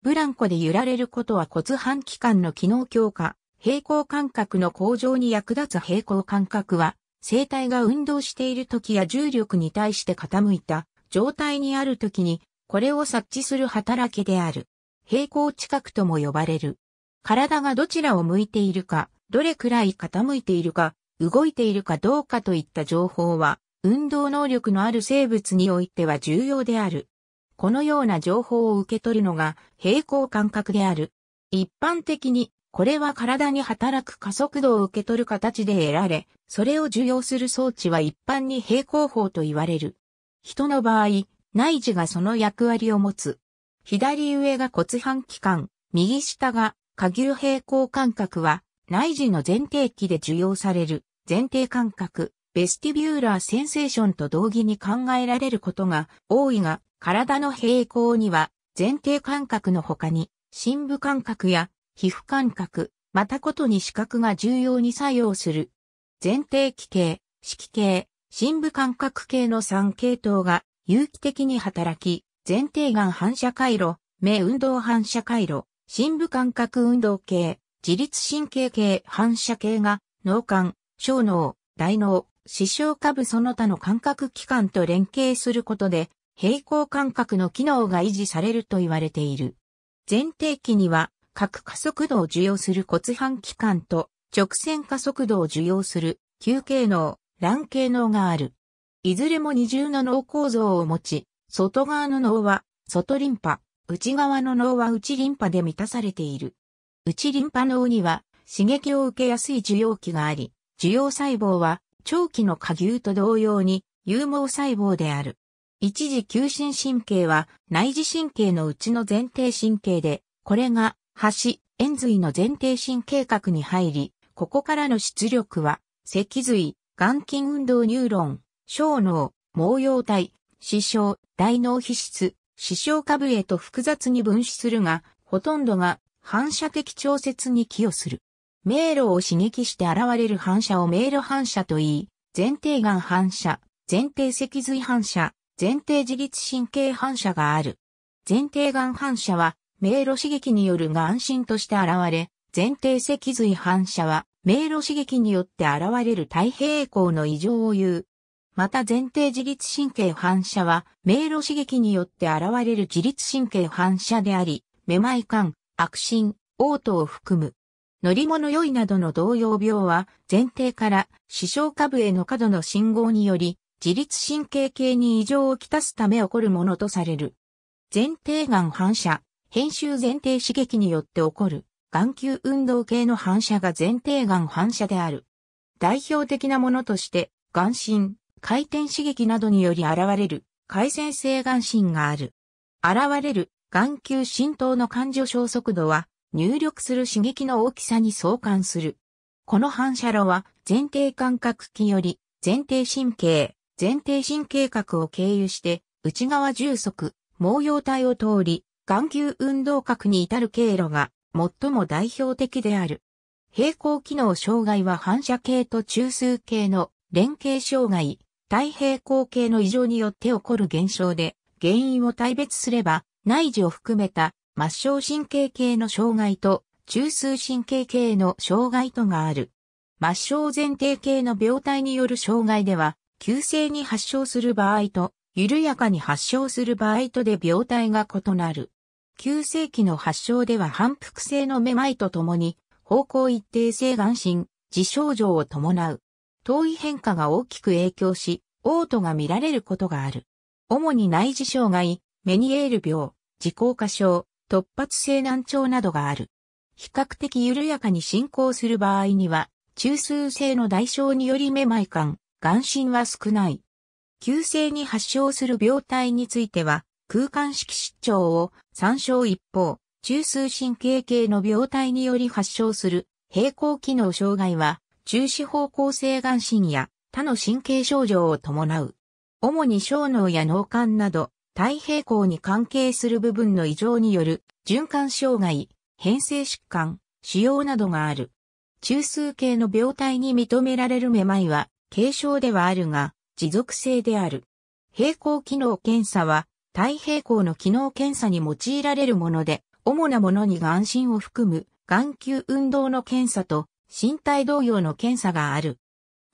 ブランコで揺られることは骨盤器官の機能強化、平行感覚の向上に役立つ平行感覚は、生体が運動している時や重力に対して傾いた状態にある時に、これを察知する働きである。平行近くとも呼ばれる。体がどちらを向いているか、どれくらい傾いているか、動いているかどうかといった情報は、運動能力のある生物においては重要である。このような情報を受け取るのが平行感覚である。一般的に、これは体に働く加速度を受け取る形で得られ、それを受容する装置は一般に平行法と言われる。人の場合、内耳がその役割を持つ。左上が骨盤器官、右下が下牛平行感覚は内耳の前提器で受容される前提感覚。ベスティビューラーセンセーションと同義に考えられることが多いが、体の平行には前提感覚の他に、深部感覚や皮膚感覚、またことに視覚が重要に作用する。前提器系、色系、深部感覚系の3系統が有機的に働き、前提眼反射回路、目運動反射回路、深部感覚運動系、自律神経系反射系が脳幹、小脳、大脳、視床下部その他の感覚器官と連携することで、平行感覚の機能が維持されると言われている。前提期には、各加速度を受容する骨盤器官と、直線加速度を受容する、球形脳、卵形脳がある。いずれも二重の脳構造を持ち、外側の脳は外リンパ、内側の脳は内リンパで満たされている。内リンパ脳には刺激を受けやすい受容器があり、受容細胞は長期の下牛と同様に有毛細胞である。一時急進神経は内耳神経のうちの前庭神経で、これが端、円髄の前庭神経核に入り、ここからの出力は、脊髄、眼筋運動ニューロン、小脳、毛様体、視床、大脳皮質、視床下部へと複雑に分子するが、ほとんどが反射的調節に寄与する。迷路を刺激して現れる反射を迷路反射と言い、前提眼反射、前提脊髄反射、前提自律神経反射がある。前提眼反射は、迷路刺激による眼神として現れ、前提脊髄反射は、迷路刺激によって現れる太平光の異常を言う。また前提自律神経反射は、迷路刺激によって現れる自律神経反射であり、めまい感、悪心、嘔吐を含む。乗り物酔いなどの同様病は、前提から視床下部への過度の信号により、自律神経系に異常をきたすため起こるものとされる。前提眼反射、編集前提刺激によって起こる、眼球運動系の反射が前提眼反射である。代表的なものとして、眼神、回転刺激などにより現れる、回線性眼神がある。現れる、眼球浸透の感情小速度は、入力する刺激の大きさに相関する。この反射炉は前提感覚器より前提神経、前提神経核を経由して内側重足、毛様体を通り、眼球運動核に至る経路が最も代表的である。平行機能障害は反射系と中枢系の連携障害、対平行系の異常によって起こる現象で、原因を大別すれば、内耳を含めた末梢神経系の障害と中枢神経系の障害とがある。末梢前提系の病態による障害では、急性に発症する場合と、緩やかに発症する場合とで病態が異なる。急性期の発症では反復性のめまいとともに、方向一定性眼神、自症状を伴う。遠い変化が大きく影響し、嘔吐が見られることがある。主に内耳障害、メニエール病、自効化症、突発性難聴などがある。比較的緩やかに進行する場合には、中枢性の代償によりめまい感、眼神は少ない。急性に発症する病態については、空間式失調を参照一方、中枢神経系の病態により発症する平行機能障害は、中止方向性眼神や他の神経症状を伴う。主に小脳や脳幹など、太平衡に関係する部分の異常による循環障害、変性疾患、腫瘍などがある。中枢系の病態に認められるめまいは軽症ではあるが持続性である。平衡機能検査は太平洋の機能検査に用いられるもので、主なものに眼神を含む眼球運動の検査と身体同様の検査がある。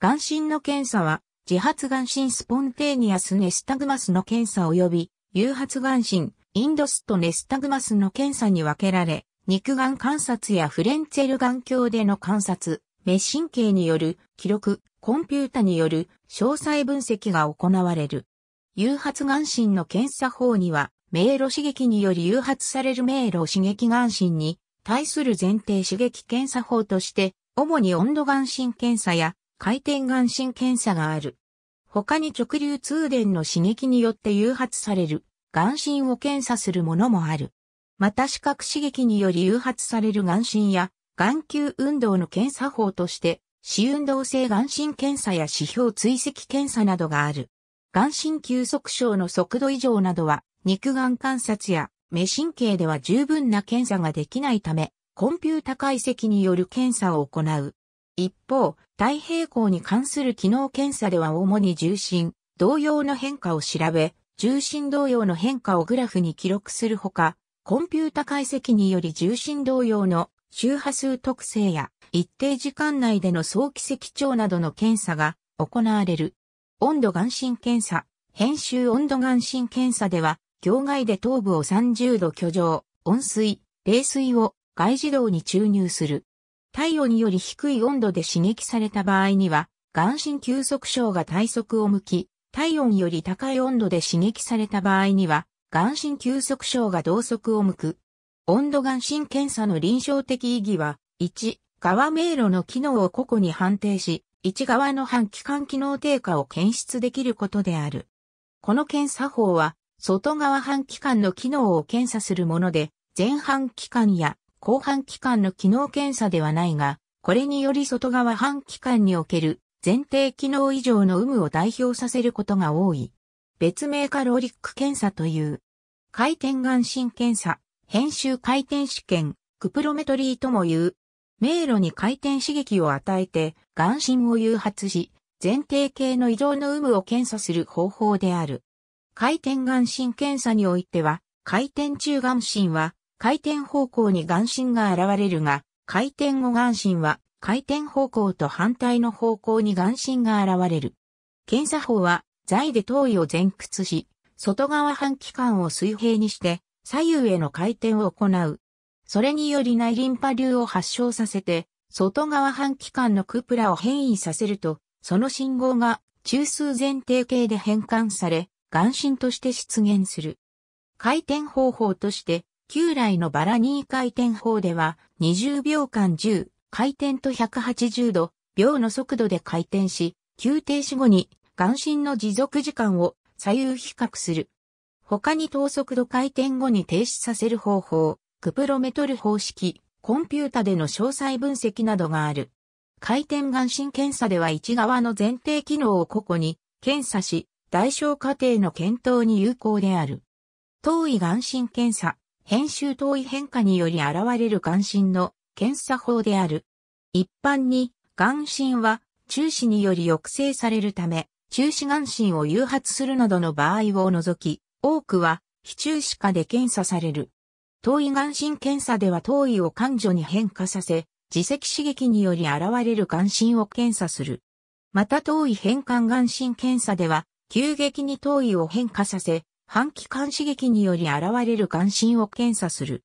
眼神の検査は自発眼神スポンテーニアスネスタグマスの検査及び誘発眼神、インドスとネスタグマスの検査に分けられ、肉眼観察やフレンツェル眼鏡での観察、目神経による記録、コンピュータによる詳細分析が行われる。誘発眼神の検査法には、迷路刺激により誘発される迷路刺激眼神に対する前提刺激検査法として、主に温度眼神検査や回転眼神検査がある。他に直流通電の刺激によって誘発される眼神を検査するものもある。また視覚刺激により誘発される眼神や眼球運動の検査法として、視運動性眼神検査や指標追跡検査などがある。眼神急速症の速度異常などは、肉眼観察や目神経では十分な検査ができないため、コンピュータ解析による検査を行う。一方、太平行に関する機能検査では主に重心、同様の変化を調べ、重心同様の変化をグラフに記録するほか、コンピュータ解析により重心同様の周波数特性や一定時間内での早期積長などの検査が行われる。温度眼神検査、編集温度眼神検査では、境外で頭部を30度居上、温水、冷水を外耳道に注入する。体温より低い温度で刺激された場合には、眼神休息症が体側を向き、体温より高い温度で刺激された場合には、眼神休息症が同側を向く。温度眼神検査の臨床的意義は、1、側迷路の機能を個々に判定し、1側の半期間機能低下を検出できることである。この検査法は、外側半期間の機能を検査するもので、前半期間や後半期間の機能検査ではないが、これにより外側半期間における前提機能以上の有無を代表させることが多い。別名カロリック検査という。回転眼神検査、編集回転試験、クプロメトリーとも言う。迷路に回転刺激を与えて、眼神を誘発し、前提系の異常の有無を検査する方法である。回転眼神検査においては、回転中眼神は回転方向に眼神が現れるが、回転後眼神は回転方向と反対の方向に眼神が現れる。検査法は、材で頭位を前屈し、外側半期間を水平にして、左右への回転を行う。それにより内リンパ流を発症させて、外側半期間のクプラを変異させると、その信号が中枢前提系で変換され、眼神として出現する。回転方法として、旧来のバラ2回転法では20秒間10回転と180度秒の速度で回転し、急停止後に眼振の持続時間を左右比較する。他に等速度回転後に停止させる方法、クプロメトル方式、コンピュータでの詳細分析などがある。回転眼神検査では一側の前提機能を個々に検査し、代償過程の検討に有効である。遠い眼神検査、編集遠い変化により現れる眼振の検査法である。一般に、眼振は中止により抑制されるため、中止眼振を誘発するなどの場合を除き、多くは非中止下で検査される。遠い眼振検査では遠いを感情に変化させ、自責刺激により現れる眼振を検査する。また遠い変換眼振検査では、急激に遠いを変化させ、半期間刺激により現れる眼振を検査する。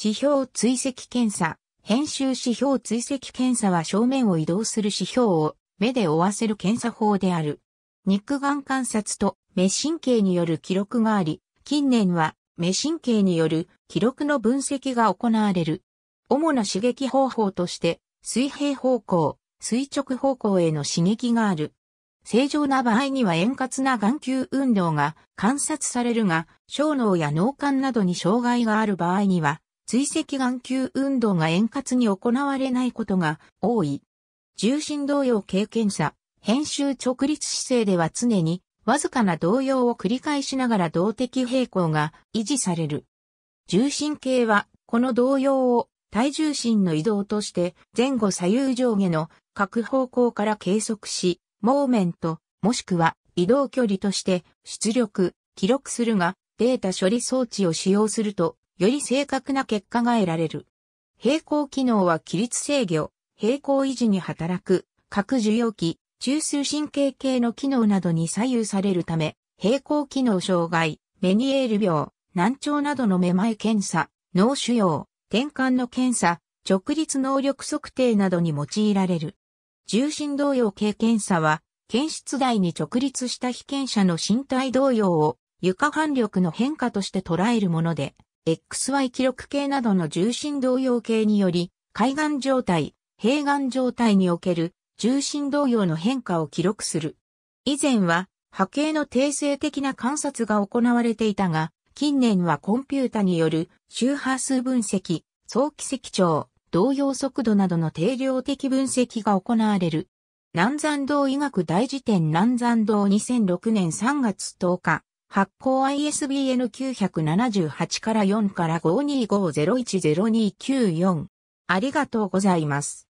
指標追跡検査。編集指標追跡検査は正面を移動する指標を目で追わせる検査法である。肉眼観察と目神経による記録があり、近年は目神経による記録の分析が行われる。主な刺激方法として、水平方向、垂直方向への刺激がある。正常な場合には円滑な眼球運動が観察されるが、小脳や脳幹などに障害がある場合には、追跡眼球運動が円滑に行われないことが多い。重心動揺経験者、編集直立姿勢では常に、わずかな動揺を繰り返しながら動的平衡が維持される。重心系は、この動揺を体重心の移動として前後左右上下の各方向から計測し、モーメント、もしくは移動距離として出力、記録するが、データ処理装置を使用すると、より正確な結果が得られる。平行機能は規律制御、平行維持に働く、各受容器、中枢神経系の機能などに左右されるため、平行機能障害、メニエール病、難聴などのめまい検査、脳腫瘍、転換の検査、直立能力測定などに用いられる。重心動揺経験査は、検出台に直立した被験者の身体動揺を床反力の変化として捉えるもので、XY 記録系などの重心動揺系により、海岸状態、平岸状態における重心動揺の変化を記録する。以前は波形の定性的な観察が行われていたが、近年はコンピュータによる周波数分析、早期積長、動揺速度などの定量的分析が行われる。南山道医学大辞典南山道2006年3月10日、発行 ISBN 978から4から525010294。ありがとうございます。